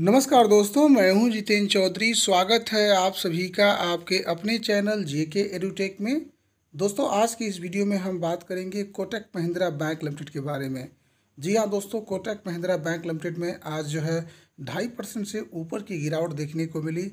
नमस्कार दोस्तों मैं हूं जितेंद्र चौधरी स्वागत है आप सभी का आपके अपने चैनल जे के एडुटेक में दोस्तों आज की इस वीडियो में हम बात करेंगे कोटक महिंद्रा बैंक लिमिटेड के बारे में जी हाँ दोस्तों कोटक महिंद्रा बैंक लिमिटेड में आज जो है ढाई परसेंट से ऊपर की गिरावट देखने को मिली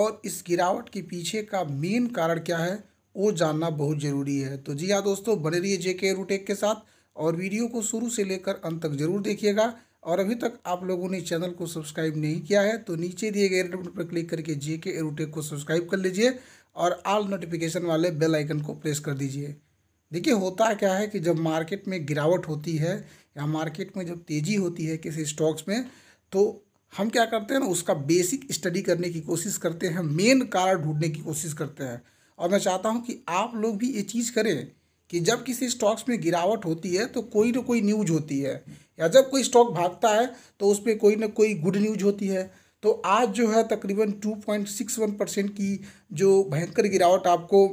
और इस गिरावट के पीछे का मेन कारण क्या है वो जानना बहुत ज़रूरी है तो जी हाँ दोस्तों बने रहिए जे के के साथ और वीडियो को शुरू से लेकर अंत तक जरूर देखिएगा और अभी तक आप लोगों ने चैनल को सब्सक्राइब नहीं किया है तो नीचे दिए गए रेड बटन पर क्लिक करके जे के एरोटेक को सब्सक्राइब कर लीजिए और आल नोटिफिकेशन वाले बेल आइकन को प्रेस कर दीजिए देखिए होता क्या है कि जब मार्केट में गिरावट होती है या मार्केट में जब तेज़ी होती है किसी स्टॉक्स में तो हम क्या करते हैं ना उसका बेसिक स्टडी करने की कोशिश करते हैं मेन कारण ढूंढने की कोशिश करते हैं और मैं चाहता हूँ कि आप लोग भी ये चीज़ करें कि जब किसी स्टॉक्स में गिरावट होती है तो कोई ना कोई न्यूज होती है या जब कोई स्टॉक भागता है तो उस पर कोई ना कोई गुड न्यूज होती है तो आज जो है तकरीबन 2.61 परसेंट की जो भयंकर गिरावट आपको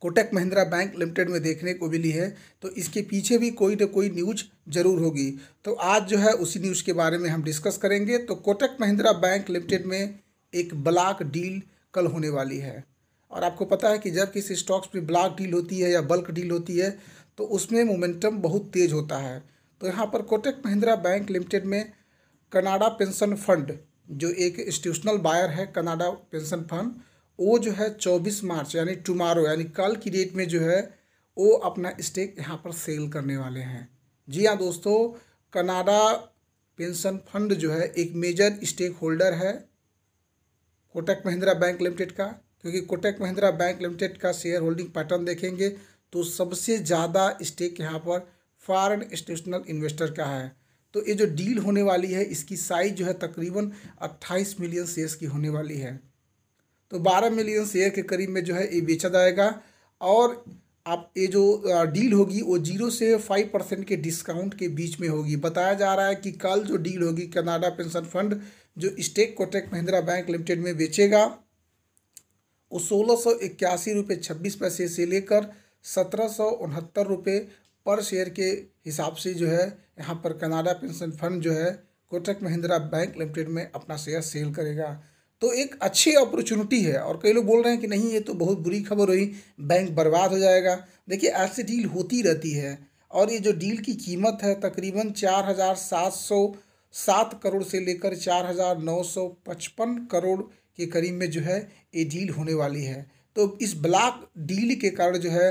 कोटक महिंद्रा बैंक लिमिटेड में देखने को मिली है तो इसके पीछे भी कोई ना कोई न्यूज जरूर होगी तो आज जो है उसी न्यूज़ के बारे में हम डिस्कस करेंगे तो कोटक महिंद्रा बैंक लिमिटेड में एक ब्लाक डील कल होने वाली है और आपको पता है कि जब किसी स्टॉक्स में ब्लॉक डील होती है या बल्क डील होती है तो उसमें मोमेंटम बहुत तेज़ होता है तो यहाँ पर कोटक महिंद्रा बैंक लिमिटेड में कनाडा पेंशन फंड जो एक इंस्टीट्यूशनल बायर है कनाडा पेंशन फंड वो जो है चौबीस मार्च यानी टुमारो यानी कल की डेट में जो है वो अपना स्टेक यहाँ पर सेल करने वाले हैं जी हाँ दोस्तों कनाडा पेंशन फंड जो है एक मेजर स्टेक होल्डर है कोटक महिंद्रा बैंक लिमिटेड का क्योंकि कोटक महिंद्रा बैंक लिमिटेड का शेयर होल्डिंग पैटर्न देखेंगे तो सबसे ज़्यादा स्टेक यहाँ पर फॉरेन इंस्टीट्यूशनल इन्वेस्टर का है तो ये जो डील होने वाली है इसकी साइज जो है तकरीबन 28 मिलियन शेयर्स की होने वाली है तो 12 मिलियन शेयर के करीब में जो है ये बेचा जाएगा और आप ये जो डील होगी वो जीरो से फाइव परसेंट के डिस्काउंट के बीच में होगी बताया जा रहा है कि कल जो डील होगी कनाडा पेंशन फंड जो stake Kotak Mahindra bank limited में बेचेगा वो सोलह सौ इक्यासी रुपये छब्बीस पैसे से लेकर सत्रह सौ उनहत्तर रुपये पर शेयर के हिसाब से जो है यहाँ पर कनाडा पेंशन फंड जो है कोटक महिंद्रा बैंक लिमिटेड में अपना शेयर सेल करेगा तो एक अच्छी अपॉर्चुनिटी है और कई लोग बोल रहे हैं कि नहीं ये तो बहुत बुरी खबर हुई बैंक बर्बाद हो जाएगा देखिए ऐसी डील होती रहती है और ये जो डील की कीमत है तकरीबन चार हज़ार सात सौ सात करोड़ से लेकर चार हज़ार नौ सौ पचपन करोड़ के करीब में जो है ये डील होने वाली है तो इस ब्लॉक डील के कारण जो है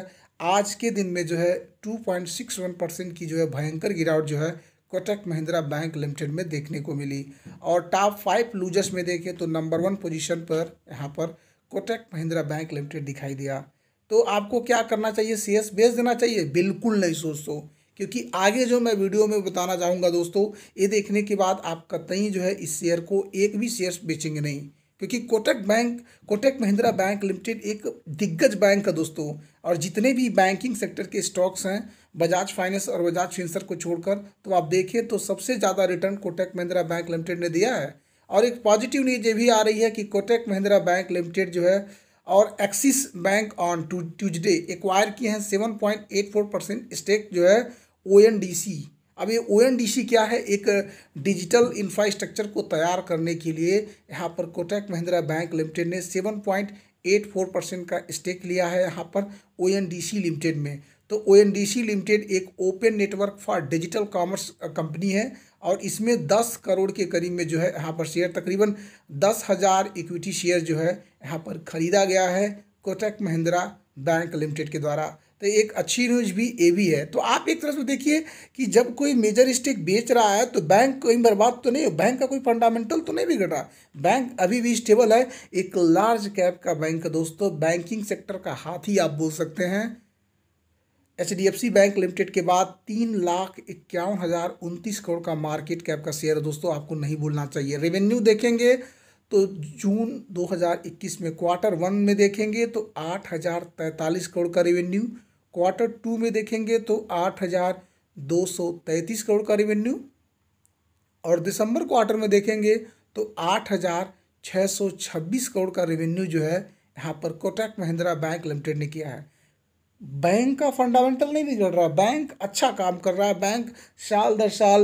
आज के दिन में जो है two point six one percent की जो है भयंकर गिरावट जो है कोटक महिंद्रा बैंक लिमिटेड में देखने को मिली और टॉप फाइव लूजर्स में देखें तो नंबर वन पोजीशन पर यहाँ पर कोटक महिंद्रा बैंक लिमिटेड दिखाई दिया तो आपको क्या करना चाहिए सी एस बेच देना चाहिए बिल्कुल नहीं सोचो क्योंकि आगे जो मैं वीडियो में बताना चाहूँगा दोस्तों ये देखने के बाद आप कतई जो है इस शेयर को एक भी शेयर बेचेंगे नहीं क्योंकि Kotak bank Kotak Mahindra bank limited एक दिग्गज बैंक है दोस्तों और जितने भी बैंकिंग सेक्टर के स्टॉक्स हैं बजाज फाइनेंस और बजाज फिंसर को छोड़कर तो आप देखें तो सबसे ज़्यादा return Kotak Mahindra bank limited ने दिया है और एक पॉजिटिव न्यूज ये भी आ रही है कि कोटक महिंद्रा बैंक लिमिटेड जो है और Axis bank on Tuesday acquire किए हैं seven point eight four percent stake जो है ओ एन डी सी अब ये ओ क्या है एक डिजिटल इंफ्रास्ट्रक्चर को तैयार करने के लिए यहाँ पर कोटक महिंद्रा बैंक लिमिटेड ने seven point eight four percent का स्टेक लिया है यहाँ पर ओ लिमिटेड में तो ओ लिमिटेड एक open network for digital commerce company है और इसमें दस करोड़ के करीब में जो है यहाँ पर शेयर तकरीबन दस हज़ार इक्विटी शेयर जो है यहाँ पर खरीदा गया है कोटक महिंद्रा बैंक लिमिटेड के द्वारा तो एक अच्छी न्यूज भी ए भी है तो आप एक तरह से देखिए कि जब कोई मेजर स्टेक बेच रहा है तो बैंक कोई बर्बाद तो नहीं बैंक का कोई फंडामेंटल तो नहीं बिगड़ रहा बैंक अभी भी स्टेबल है एक लार्ज कैप का बैंक दोस्तों बैंकिंग सेक्टर का हाथ ही आप बोल सकते हैं H D F C bank limited के बाद तीन लाख इक्यावन हज़ार उनतीस करोड़ का मार्केट कैप का शेयर दोस्तों आपको नहीं भूलना चाहिए रेवेन्यू देखेंगे तो जून 2021 में क्वार्टर वन में देखेंगे तो आठ हज़ार तैंतालीस करोड़ का रेवेन्यू क्वार्टर टू में देखेंगे तो आठ हज़ार दो सौ तैंतीस करोड़ का रेवेन्यू और दिसंबर क्वार्टर में देखेंगे तो आठ हज़ार छः सौ छब्बीस करोड़ का रेवेन्यू जो है यहाँ पर कोटक महिंद्रा बैंक लिमिटेड ने किया है बैंक का फंडामेंटल नहीं बिगड़ रहा बैंक अच्छा काम कर रहा है बैंक साल दर साल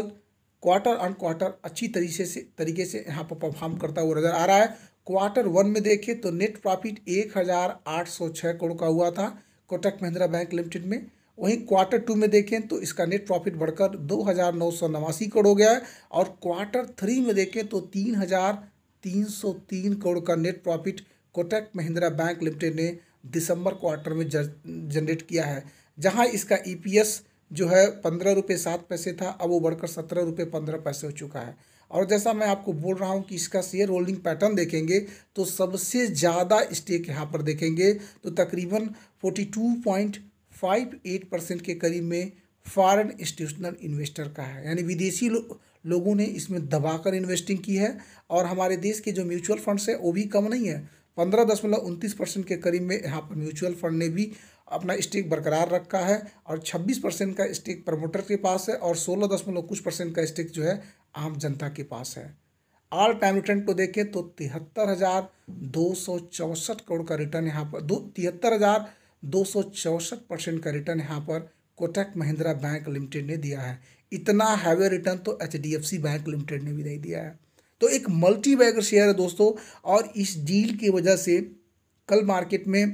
क्वार्टर ऑन क्वार्टर अच्छी तरीके से तरीके से यहाँ पर परफॉर्म करता हुआ नज़र आ रहा है क्वार्टर वन में देखें तो नेट प्रॉफिट एक हज़ार आठ सौ छः करोड़ का हुआ था कोटक महिंद्रा बैंक लिमिटेड में वहीं क्वार्टर टू में देखें तो इसका नेट प्रॉफिट बढ़कर दो हज़ार नौ सौ नवासी करोड़ हो गया है और क्वार्टर थ्री में देखें तो तीन हज़ार तीन सौ तीन करोड़ का net profit Kotak Mahindra bank limited ने दिसंबर क्वार्टर में जनरेट किया है जहां इसका ईपीएस e जो है पंद्रह रुपये सात पैसे था अब वो बढ़कर सत्रह रुपये पंद्रह पैसे हो चुका है और जैसा मैं आपको बोल रहा हूँ कि इसका शेयर होल्डिंग पैटर्न देखेंगे तो सबसे ज़्यादा स्टेक यहाँ पर देखेंगे तो तकरीबन forty two point five eight percent के करीब में फॉरेन इंस्टीट्यूशनल इन्वेस्टर का है यानी विदेशी लो, लोगों ने इसमें दबाकर इन्वेस्टिंग की है और हमारे देश के जो म्यूचुअल फंड्स हैं वो भी कम नहीं है पंद्रह दशमलव उनतीस परसेंट के करीब में यहाँ पर म्यूचुअल फंड ने भी अपना स्टेक बरकरार रखा है और छब्बीस परसेंट का स्टेक प्रमोटर के पास है और सोलह दशमलव कुछ परसेंट का स्टेक जो है आम जनता के पास है ऑल टाइम रिटर्न को देखें तो तिहत्तर हज़ार दो सौ चौंसठ करोड़ का रिटर्न यहाँ पर दो तिहत्तर हज़ार दो परसेंट का रिटर्न यहाँ पर कोटक महिंद्रा बैंक लिमिटेड ने दिया है इतना हैवे रिटर्न तो एच बैंक लिमिटेड ने भी नहीं दिया है तो एक मल्टी बैगर शेयर है दोस्तों और इस डील की वजह से कल मार्केट में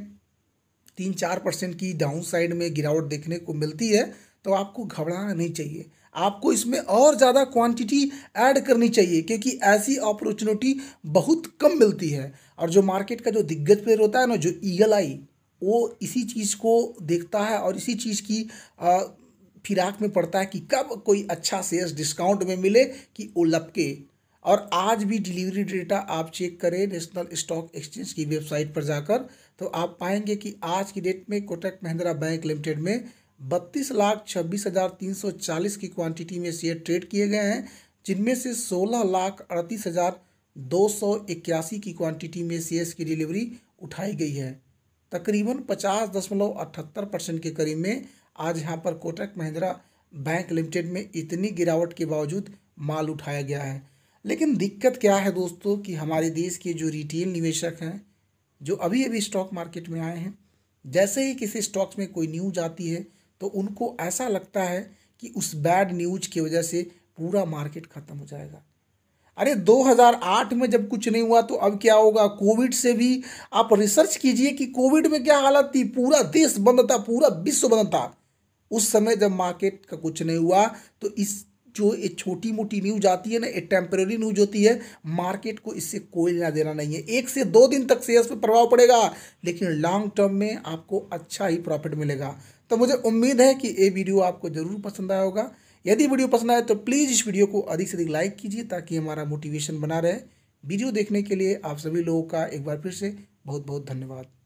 तीन चार परसेंट की डाउन साइड में गिरावट देखने को मिलती है तो आपको घबराना नहीं चाहिए आपको इसमें और ज़्यादा क्वांटिटी ऐड करनी चाहिए क्योंकि ऐसी अपॉर्चुनिटी बहुत कम मिलती है और जो मार्केट का जो दिग्गज पेयर होता है ना जो ई आई वो इसी चीज़ को देखता है और इसी चीज़ की फिराक में पड़ता है कि कब कोई अच्छा सेल्स डिस्काउंट में मिले कि वो लपके और आज भी डिलीवरी डेटा आप चेक करें नेशनल स्टॉक एक्सचेंज की वेबसाइट पर जाकर तो आप पाएंगे कि आज की डेट में कोटक महिंद्रा बैंक लिमिटेड में बत्तीस लाख छब्बीस हज़ार तीन सौ चालीस की क्वांटिटी में शेयर ट्रेड किए गए हैं जिनमें से सोलह लाख अड़तीस हज़ार दो सौ इक्यासी की क्वांटिटी में शेयर्स की डिलीवरी उठाई गई है तकरीबन पचास दशमलव अठहत्तर परसेंट के करीब में आज यहाँ पर कोटक महिंद्रा बैंक लिमिटेड में इतनी गिरावट के बावजूद माल उठाया गया है लेकिन दिक्कत क्या है दोस्तों कि हमारे देश के जो रिटेल निवेशक हैं जो अभी अभी स्टॉक मार्केट में आए हैं जैसे ही किसी स्टॉक्स में कोई न्यूज आती है तो उनको ऐसा लगता है कि उस बैड न्यूज की वजह से पूरा मार्केट ख़त्म हो जाएगा अरे 2008 में जब कुछ नहीं हुआ तो अब क्या होगा कोविड से भी आप रिसर्च कीजिए कि कोविड में क्या हालत थी पूरा देश बंद था पूरा विश्व बंद था उस समय जब मार्केट का कुछ नहीं हुआ तो इस जो ये छोटी मोटी न्यूज आती है ना ये टेम्प्रेरी न्यूज होती है मार्केट को इससे कोई लेना देना नहीं है एक से दो दिन तक शेयर्स पर प्रभाव पड़ेगा लेकिन लॉन्ग टर्म में आपको अच्छा ही प्रॉफिट मिलेगा तो मुझे उम्मीद है कि ये वीडियो आपको ज़रूर पसंद आया होगा यदि वीडियो पसंद आए तो प्लीज़ इस वीडियो को अधिक से अधिक लाइक कीजिए ताकि हमारा मोटिवेशन बना रहे वीडियो देखने के लिए आप सभी लोगों का एक बार फिर से बहुत बहुत धन्यवाद